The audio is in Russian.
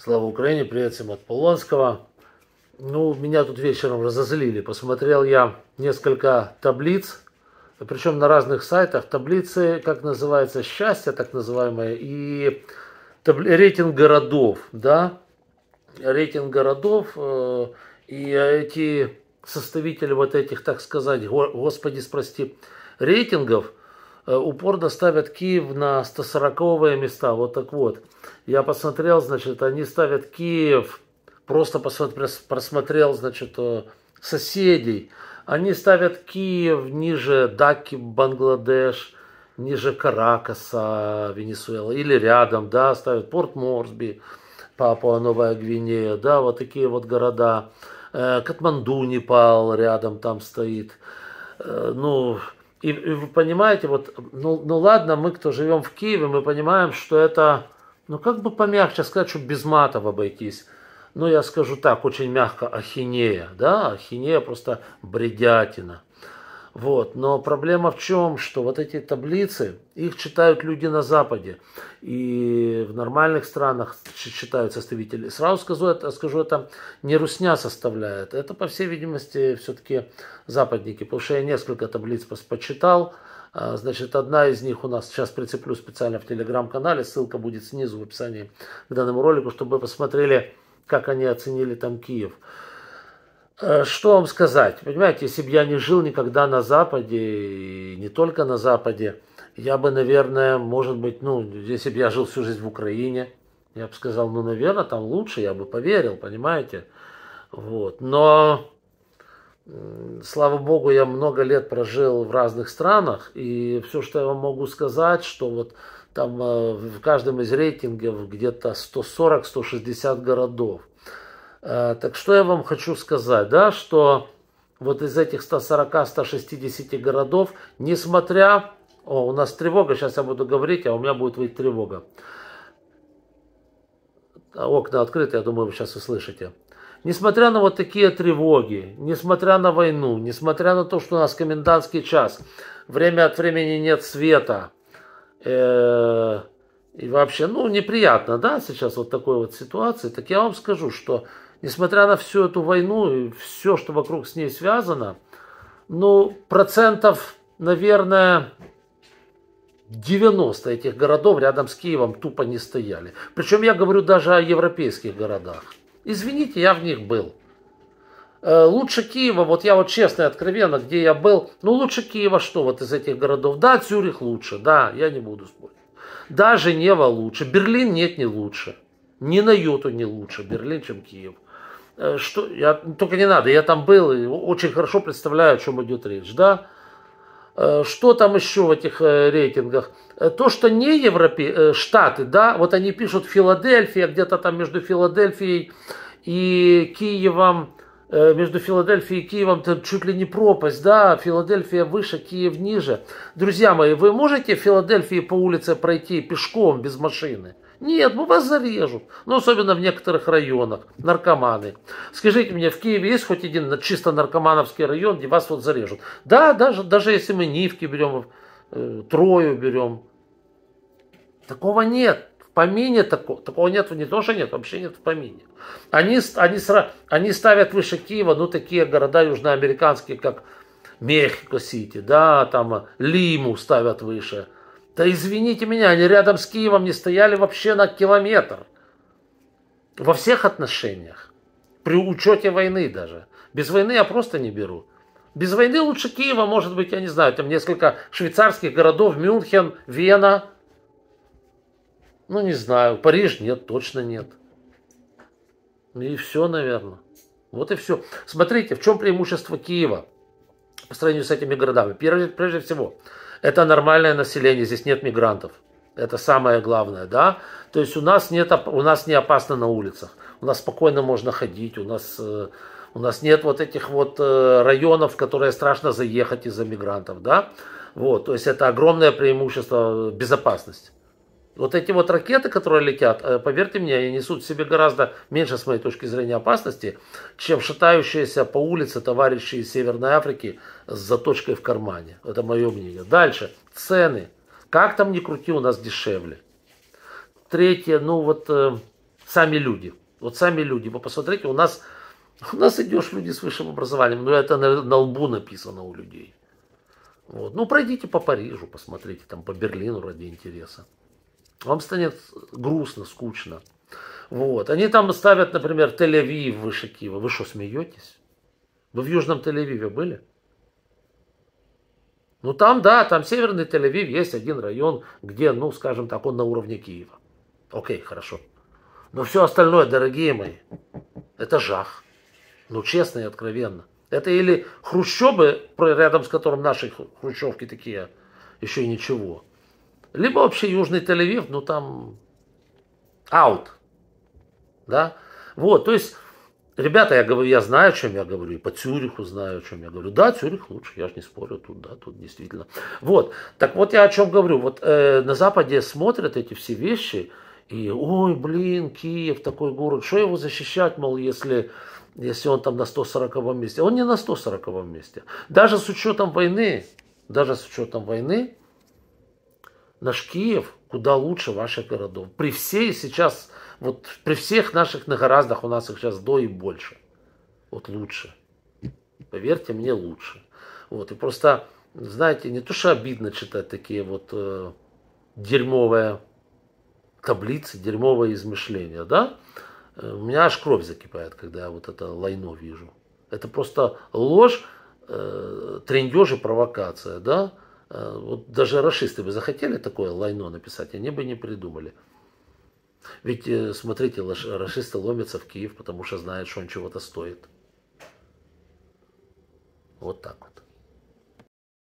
Слава Украине, привет всем от Полонского. Ну, меня тут вечером разозлили. Посмотрел я несколько таблиц, причем на разных сайтах. Таблицы, как называется, счастья, так называемое, и таб... рейтинг городов, да, рейтинг городов, э, и эти составители вот этих, так сказать, господи, спрости, рейтингов – Э, упорно ставят Киев на 140 места. Вот так вот. Я посмотрел, значит, они ставят Киев, просто посмотрел, просмотрел, значит, э, соседей. Они ставят Киев ниже Даки, Бангладеш, ниже Каракаса, Венесуэла. Или рядом, да, ставят Порт Морсби, Папуа, Новая Гвинея, да, вот такие вот города. Э, Катманду, Непал рядом там стоит. Ну, и, и вы понимаете, вот, ну, ну ладно, мы, кто живем в Киеве, мы понимаем, что это, ну как бы помягче сказать, чтобы без матов обойтись. Ну, я скажу так, очень мягко, ахинея, да, ахинея просто бредятина. Вот. Но проблема в чем, что вот эти таблицы, их читают люди на Западе. И в нормальных странах читают составители. Сразу скажу, это, скажу, это не русня составляет. Это, по всей видимости, все-таки западники. Потому что я несколько таблиц почитал. А, значит, одна из них у нас сейчас прицеплю специально в телеграм-канале. Ссылка будет снизу в описании к данному ролику, чтобы вы посмотрели, как они оценили там Киев. Э, что вам сказать? Понимаете, если бы я не жил никогда на Западе, и не только на Западе, я бы, наверное, может быть, ну, если бы я жил всю жизнь в Украине, я бы сказал, ну, наверное, там лучше, я бы поверил, понимаете? Вот. Но, слава богу, я много лет прожил в разных странах, и все, что я вам могу сказать, что вот там э, в каждом из рейтингов где-то 140-160 городов – Э, так что я вам хочу сказать, да, что вот из этих 140-160 городов, несмотря... О, у нас тревога, сейчас я буду говорить, а у меня будет выйти тревога. Окна открыты, я думаю, вы сейчас услышите. Несмотря на вот такие тревоги, несмотря на войну, несмотря на то, что у нас комендантский час, время от времени нет света, э, и вообще, ну, неприятно, да, сейчас вот такой вот ситуации, так я вам скажу, что несмотря на всю эту войну и все, что вокруг с ней связано, ну, процентов, наверное, 90 этих городов рядом с Киевом тупо не стояли. Причем я говорю даже о европейских городах. Извините, я в них был. Э, лучше Киева, вот я вот честно и откровенно, где я был, ну лучше Киева что вот из этих городов? Да, Цюрих лучше, да, я не буду спорить. Да, Женева лучше, Берлин нет, не лучше. Ни на йоту не лучше Берлин, чем Киев. Э, что, я, только не надо, я там был, и очень хорошо представляю, о чем идет речь, да. Э, что там еще в этих э, рейтингах? То, что не Европе, Штаты, да, вот они пишут Филадельфия, где-то там между Филадельфией и Киевом, между Филадельфией и Киевом там чуть ли не пропасть, да, Филадельфия выше, Киев ниже. Друзья мои, вы можете в Филадельфии по улице пройти пешком без машины? Нет, ну вас зарежут. Ну, особенно в некоторых районах. Наркоманы. Скажите мне, в Киеве есть хоть один чисто наркомановский район, где вас вот зарежут? Да, даже, даже если мы Нивки берем, э, Трою берем. Такого нет. В помине такого, такого нет, не то, что нет, вообще нет в помине. Они, они, они ставят выше Киева, ну, такие города южноамериканские, как Мехико-Сити, да, там э, Лиму ставят выше – да извините меня, они рядом с Киевом не стояли вообще на километр. Во всех отношениях. При учете войны даже. Без войны я просто не беру. Без войны лучше Киева, может быть, я не знаю, там несколько швейцарских городов, Мюнхен, Вена. Ну, не знаю, Париж нет, точно нет. И все, наверное. Вот и все. Смотрите, в чем преимущество Киева по сравнению с этими городами. Прежде, прежде всего, это нормальное население, здесь нет мигрантов. Это самое главное, да. То есть у нас нет, у нас не опасно на улицах, у нас спокойно можно ходить, у нас э, у нас нет вот этих вот э, районов, в которые страшно заехать из-за мигрантов, да. Вот, то есть это огромное преимущество э, безопасность. Вот эти вот ракеты, которые летят, э, поверьте мне, они несут в себе гораздо меньше, с моей точки зрения, опасности, чем шатающиеся по улице товарищи из Северной Африки с заточкой в кармане. Это мое мнение. Дальше. Цены. Как там ни крути, у нас дешевле. Третье, ну вот э, сами люди. Вот сами люди. Вы посмотрите, у нас, у нас идешь люди с высшим образованием, но ну, это на, на лбу написано у людей. Вот. Ну, пройдите по Парижу, посмотрите, там по Берлину ради интереса вам станет грустно, скучно. Вот. Они там ставят, например, Тель-Авив выше Киева. Вы что, смеетесь? Вы в Южном Тель-Авиве были? Ну там, да, там Северный Тель-Авив есть один район, где, ну, скажем так, он на уровне Киева. Окей, хорошо. Но все остальное, дорогие мои, это жах. Ну, честно и откровенно. Это или хрущобы, рядом с которым наши хрущевки такие, еще и ничего. Либо вообще Южный Тель-Авив, ну там аут. Да? Вот, то есть, ребята, я говорю, я знаю, о чем я говорю, и по Цюриху знаю, о чем я говорю. Да, Цюрих лучше, я же не спорю, тут, да, тут действительно. Вот, так вот я о чем говорю. Вот э, на Западе смотрят эти все вещи, и, ой, блин, Киев, такой город, что его защищать, мол, если, если он там на 140 месте. Он не на 140 месте. Даже с учетом войны, даже с учетом войны, наш Киев куда лучше ваших городов. При всей сейчас, вот при всех наших нагораздах у нас их сейчас до и больше. Вот лучше. Поверьте мне, лучше. Вот, и просто, знаете, не то, что обидно читать такие вот э, дерьмовые таблицы, дерьмовые измышления, да? Э, у меня аж кровь закипает, когда я вот это лайно вижу. Это просто ложь, э, трендеж и провокация, да? Э, вот даже расисты бы захотели такое лайно написать, они бы не придумали. Ведь, э, смотрите, расисты ломятся в Киев, потому что знают, что он чего-то стоит. Вот так вот.